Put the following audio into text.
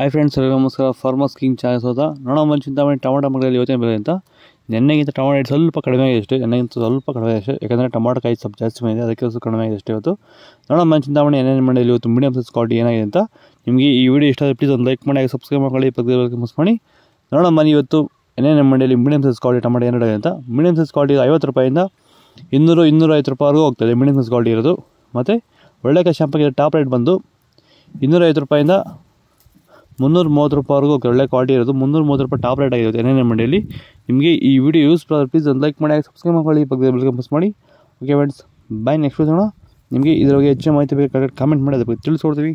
hi friends ಎಲ್ಲ ನಮಸ್ಕಾರ farmers king choice ಹೋದ ನೋಡೋ ಒಂದು ಚಿಂತಾಮಣಿ ಟೊಮಾಟೊ ಇವತ್ತೇ ಯೋಚನೆ ಅಂತ ನೆನ್ನೆಗಿಂತ ಟೊಮೆಟೊ ರೇಟ್ ಸ್ವಲ್ಪ ಕಡಿಮೆ ಆಗಿದೆ ಅಷ್ಟೇ ನೆನ್ನೆಗಿಂತ ಸ್ವಲ್ಪ ಕಡಿಮೆ ಅಷ್ಟೇ ಯಾಕಂದರೆ ಟೊಮೆಟೊ ಕಾಯಿ ಸ್ವಲ್ಪ ಜಾಸ್ತಿ ಬಂದಿದೆ ಅದಕ್ಕೆ ಸ್ವಲ್ಪ ಕಡಿಮೆ ಆಗಿದೆ ಅಷ್ಟೇ ಇವತ್ತು ನೋಡೋ ಒಂದು ಚಿಂತಾಮಣಿ ಏನೇನು ಮಾಡಿಲ್ಲ ಇವತ್ತು ಮೀಡಿಯಂ ಸೈಜ್ ಕ್ವಾಲಿಟಿ ಏನಾಗಿದೆ ಅಂತ ನಿಮಗೆ ಈ ವಿಡಿಯೋ ಇಷ್ಟ ಪ್ಲೀಸ್ ಒಂದು ಲೈಕ್ ಮಾಡಿ ಸಬ್ಸ್ಕ್ರೈಬ್ ಮಾಡ್ಕೊಳ್ಳಿ ಪಕ್ಕದಲ್ಲಿ ಮಿಸ್ ಮಾಡಿ ನೋಡೋ ಮನೆ ಇವತ್ತು ಏನೇನು ಮಂಡಿಯಲ್ಲಿ ಮೀಡಿಯಂ ಸೈಜ್ ಕ್ವಾಲಿಟಿ ಟೊಮೆಟೊ ಏನಾಗಿದೆ ಅಂತ ಮೀಡಿಯಂ ಸೈಜ್ ಕ್ವಾಲಿಟಿ ಐವತ್ತು ರೂಪಾಯಿಂದ ಇನ್ನೂರು ಇನ್ನೂರೈವತ್ತು ರೂಪಾಯಿವರೆಗೂ ಹೋಗ್ತದೆ ಮೀಡಿಯಮ್ ಸೈಜ್ ಕ್ವಾಲಿಟಿ ಇರೋದು ಮತ್ತು ಒಳ್ಳೆ ಕಾಯಿ ಟಾಪ್ ರೇಟ್ ಬಂದು ಇನ್ನೂರೈವತ್ತು ರೂಪಾಯಿಂದ ಮುನ್ನೂರ ಮೂವತ್ತು ರೂಪಾಯಿವರೆಗೂ ಒಳ್ಳೆ ಕ್ವಾಲಿಟಿ ಇರೋದು ಮುನ್ನೂರ ಮೂವತ್ತು ರೂಪಾಯಿ ಟಾಪ್ ರೇಟ್ ಆಗಿರುತ್ತೆ ಏನೇನು ಮಂಡಿಯಲ್ಲಿ ನಿಮಗೆ ಈ ವಿಡಿಯೋ ಯೂಸ್ ಪ್ಲೀಸ್ ಒಂದು ಲೈಕ್ ಮಾಡಿ ಸಬ್ಸ್ಕ್ರೈಬ್ ಮಾಡಿ ಬಗ್ಗೆ ಮಸ್ ಮಾಡಿ ಓಕೆ ಫ್ರೆಂಡ್ಸ್ ಬೈ ನೆಕ್ಸ್ಟ್ ನೋಡೋಣ ನಿಮಗೆ ಇದ್ರ ಬಗ್ಗೆ ಹೆಚ್ಚಿನ ಮಾಹಿತಿ ಬೇಕು ಕಮೆಂಟ್ ಮಾಡಿ ಅದಕ್ಕೆ ತಿಳಿಸ್ಕೊಡ್ತೀವಿ